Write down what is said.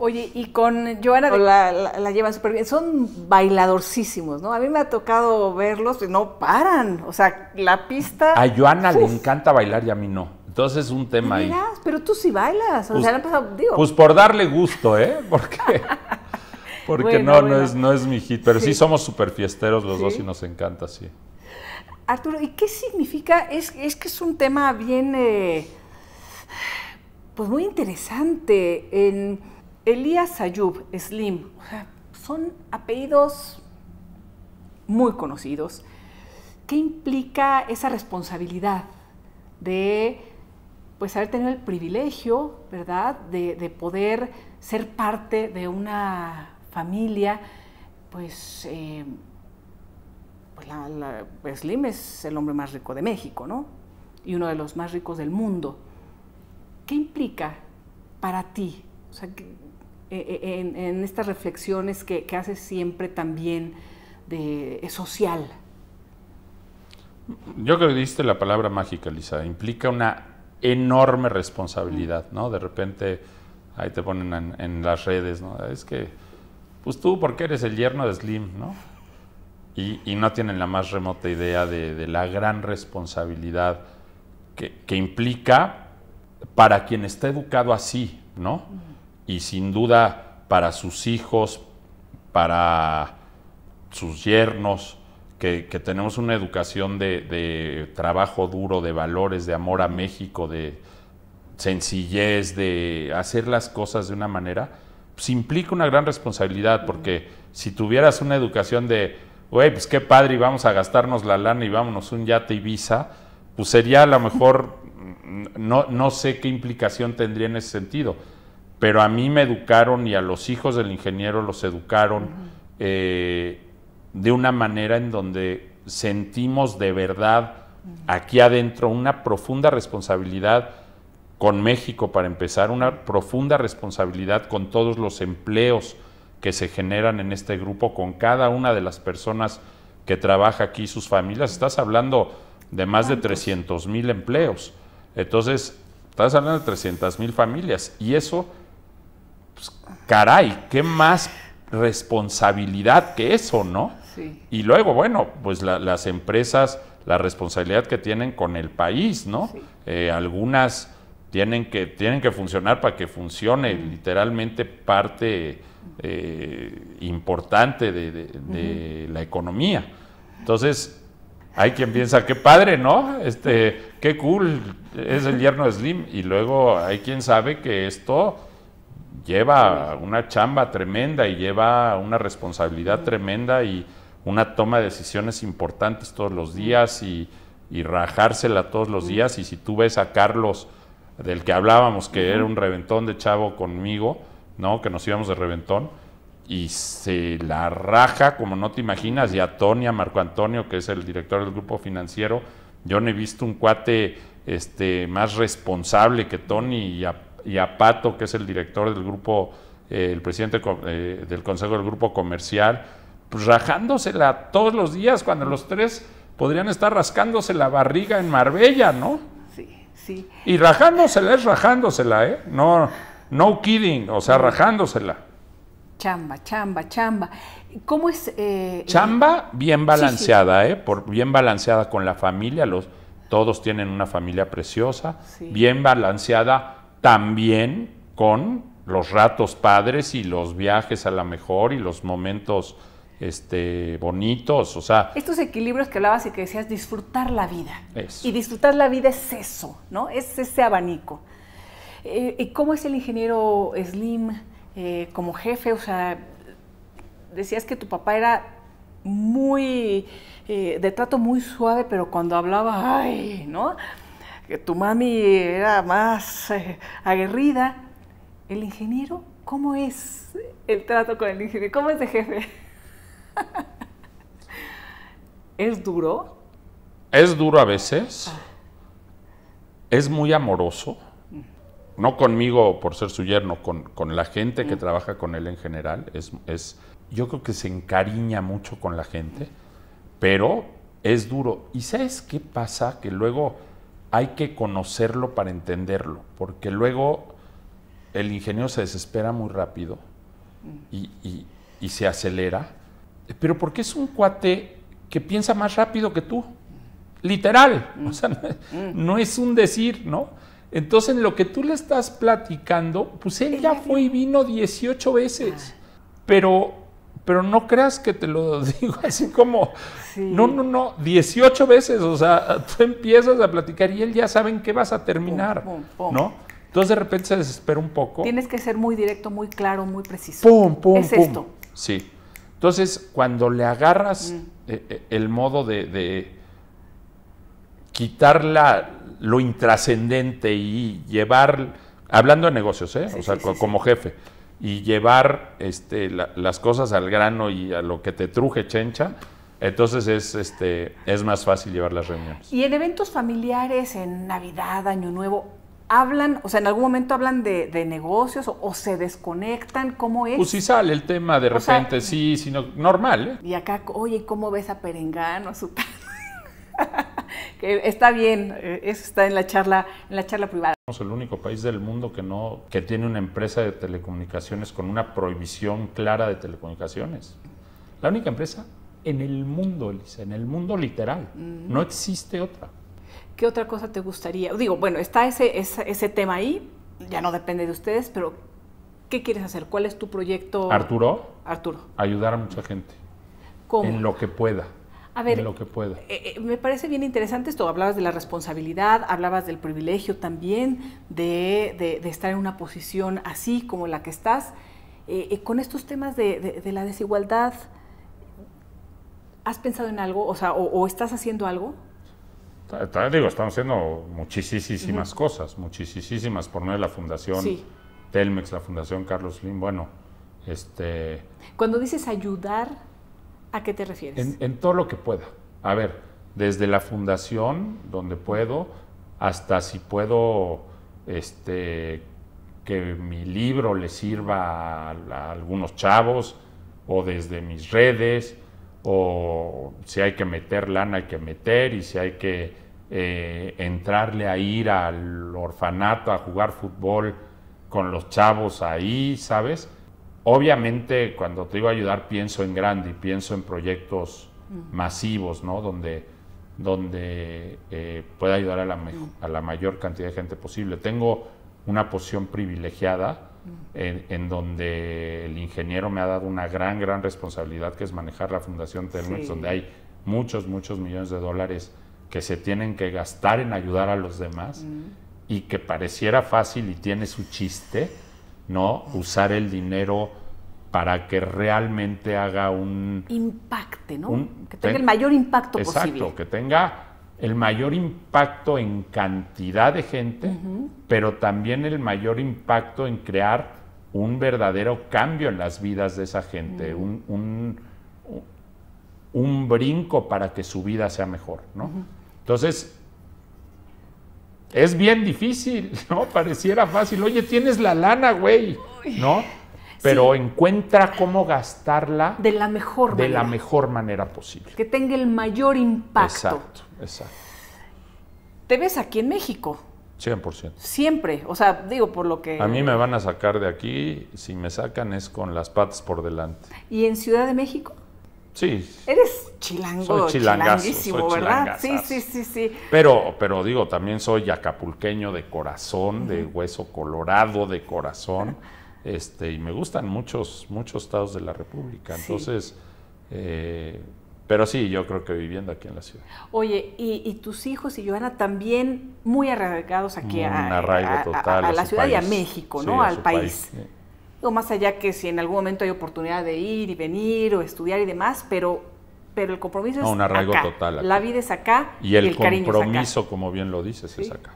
Oye, y con Joana La, llevan súper bien. Son bailadorcísimos, ¿no? A mí me ha tocado verlos y no paran. O sea, la pista... A Joana le encanta bailar y a mí no. Entonces es un tema ahí. Pero tú sí bailas. O pues, sea, han pasado, Pues por darle gusto, ¿eh? Porque, porque no, No, es, no es mi hit. Pero sí, somos súper fiesteros los dos y nos encanta, sí. Arturo, ¿y qué significa? Es, es que es un tema bien... Eh, pues muy interesante. En Elías Ayub Slim, son apellidos muy conocidos. ¿Qué implica esa responsabilidad de pues haber tenido el privilegio, ¿verdad?, de, poder ser parte de una familia, pues, eh, pues Slim es el hombre más rico de México, ¿no? Y uno de los más ricos del mundo. ¿Qué implica para ti? O sea, eh, eh, en, estas reflexiones que, haces siempre también de, social? Yo creo que diste la palabra mágica, Lisa. Implica una enorme responsabilidad, ¿no? De repente ahí te ponen en, las redes, ¿no? Es que, pues tú, porque eres el yerno de Slim, ¿no? Y, no tienen la más remota idea de, la gran responsabilidad que, implica para quien está educado así, ¿no? y sin duda para sus hijos, para sus yernos, que, tenemos una educación de, trabajo duro, de valores, de amor a México, de sencillez, de hacer las cosas de una manera, pues implica una gran responsabilidad, porque si tuvieras una educación de, güey, pues qué padre, y vamos a gastarnos la lana y vámonos un yate y visa, pues sería a lo mejor, no, no sé qué implicación tendría en ese sentido pero a mí me educaron y a los hijos del ingeniero los educaron eh, de una manera en donde sentimos de verdad aquí adentro una profunda responsabilidad con México para empezar, una profunda responsabilidad con todos los empleos que se generan en este grupo, con cada una de las personas que trabaja aquí, sus familias. Estás hablando de más de 300 mil empleos. Entonces, estás hablando de 300 mil familias y eso pues, caray, ¿qué más responsabilidad que eso, no? Y luego, bueno, pues las empresas, la responsabilidad que tienen con el país, ¿no? Eh, algunas tienen que, tienen que funcionar para que funcione literalmente parte eh, importante de, la economía. Entonces, hay quien piensa, qué padre, ¿no? Este, qué cool, es el yerno Slim. Y luego hay quien sabe que esto lleva una chamba tremenda y lleva una responsabilidad tremenda y una toma de decisiones importantes todos los días y, rajársela todos los días. Y si tú ves a Carlos, del que hablábamos, que era un reventón de chavo conmigo, ¿no? Que nos íbamos de reventón. Y se la raja, como no te imaginas, y a Tony, a Marco Antonio, que es el director del grupo financiero. Yo no he visto un cuate este, más responsable que Tony y a y a Pato, que es el director del grupo, eh, el presidente eh, del Consejo del Grupo Comercial, pues rajándosela todos los días cuando los tres podrían estar rascándose la barriga en Marbella, ¿no? Sí, sí. Y rajándosela es rajándosela, ¿eh? No, no kidding, o sea, rajándosela. Chamba, chamba, chamba. ¿Cómo es? Eh, chamba bien balanceada, ¿eh? Por, bien balanceada con la familia, los, todos tienen una familia preciosa, bien balanceada también con los ratos padres y los viajes a la mejor y los momentos este, bonitos, o sea... Estos equilibrios que hablabas y que decías, disfrutar la vida. Y disfrutar la vida es eso, ¿no? Es ese abanico. Eh, ¿Y cómo es el ingeniero Slim eh, como jefe? O sea, decías que tu papá era muy... Eh, de trato muy suave, pero cuando hablaba, ¡ay! ¿No? que tu mami era más eh, aguerrida. ¿El ingeniero? ¿Cómo es el trato con el ingeniero? ¿Cómo es de jefe? ¿Es duro? Es duro a veces. Ah. Es muy amoroso. Mm. No conmigo por ser su yerno, con, la gente que mm. trabaja con él en general. Es, yo creo que se encariña mucho con la gente, pero es duro. ¿Y sabes qué pasa? Que luego hay que conocerlo para entenderlo, porque luego el ingeniero se desespera muy rápido mm. y, se acelera, pero porque es un cuate que piensa más rápido que tú, literal, mm. mm. no, es un decir, ¿no? Entonces en lo que tú le estás platicando, pues él ya fue y vino 18 veces, pero pero no creas que te lo digo así como, no, no, no, 18 veces, o sea, tú empiezas a platicar y él ya sabe en qué vas a terminar, pum, ¿no? Entonces de repente se desespera un poco. Tienes que ser muy directo, muy claro, muy preciso. Pum, pum, es esto. Sí. Entonces, cuando le agarras mm. eh, eh, el modo de, de quitar lo intrascendente y llevar, hablando de negocios, ¿eh? o sea, como jefe, y llevar este, las cosas al grano y a lo que te truje chencha, entonces es, este, es más fácil llevar las reuniones. Y en eventos familiares, en Navidad, Año Nuevo, hablan, o sea, en algún momento hablan de, negocios o, se desconectan, ¿cómo es? Pues sí sale el tema de repente, sí, sino normal. ¿eh? Y acá, oye, ¿cómo ves a Perengano, su está bien, eh, eso está en la charla, en la charla privada. Somos el único país del mundo que no, que tiene una empresa de telecomunicaciones con una prohibición clara de telecomunicaciones. La única empresa en el mundo, Elisa, en el mundo literal. No existe otra. ¿Qué otra cosa te gustaría? Digo, bueno, está ese, ese, ese tema ahí, ya no depende de ustedes, pero ¿qué quieres hacer? ¿Cuál es tu proyecto? Arturo. Arturo. Ayudar a mucha gente. ¿Cómo? En lo que pueda. A ver, lo que eh, eh, me parece bien interesante esto. Hablabas de la responsabilidad, hablabas del privilegio también de, estar en una posición así como la que estás. Eh, con estos temas de, la desigualdad, ¿has pensado en algo? O sea, o, estás haciendo algo? digo, estamos haciendo muchísimas cosas, muchísimas por medio de la Fundación Telmex, la Fundación Carlos Slim. Bueno, este. Cuando dices ayudar, ¿A qué te refieres? En, todo lo que pueda. A ver, desde la fundación, donde puedo, hasta si puedo este, que mi libro le sirva a, algunos chavos, o desde mis redes, o si hay que meter lana, hay que meter, y si hay que eh, entrarle a ir al orfanato a jugar fútbol con los chavos ahí, ¿sabes? Obviamente, cuando te a ayudar, pienso en grande y pienso en proyectos mm. masivos, ¿no? Donde, donde eh, pueda ayudar a la, mm. a la mayor cantidad de gente posible. Tengo una posición privilegiada mm. en, donde el ingeniero me ha dado una gran, gran responsabilidad que es manejar la Fundación Telmex, donde hay muchos, muchos millones de dólares que se tienen que gastar en ayudar a los demás y que pareciera fácil y tiene su chiste ¿no? Usar el dinero para que realmente haga un... impacto ¿no? que tenga el mayor impacto posible. Exacto, que tenga el mayor impacto en cantidad de gente, pero también el mayor impacto en crear un verdadero cambio en las vidas de esa gente, un, un, brinco para que su vida sea mejor, ¿no? Entonces, es bien difícil, ¿no? Pareciera fácil. Oye, tienes la lana, güey, ¿no? Pero encuentra cómo gastarla de la mejor de la mejor manera posible. Que tenga el mayor impacto. Exacto, exacto. Te ves aquí en México. 100%. Siempre, o sea, digo por lo que... A mí me van a sacar de aquí, si me sacan es con las patas por delante. ¿Y en Ciudad de México? Sí. Eres chilango, soy soy ¿verdad? Sí, sí, sí, sí. Pero, pero digo, también soy acapulqueño de corazón, de hueso colorado de corazón, este, y me gustan muchos, muchos estados de la República. Entonces, eh, pero sí, yo creo que viviendo aquí en la ciudad. Oye, y, tus hijos y Joana también muy arraigados aquí a, la ciudad y a México, ¿no? Al país. país o más allá que si en algún momento hay oportunidad de ir y venir o estudiar y demás, pero, pero el compromiso es un arraigo total. La vida es acá y el, compromiso, como bien lo dices, es acá.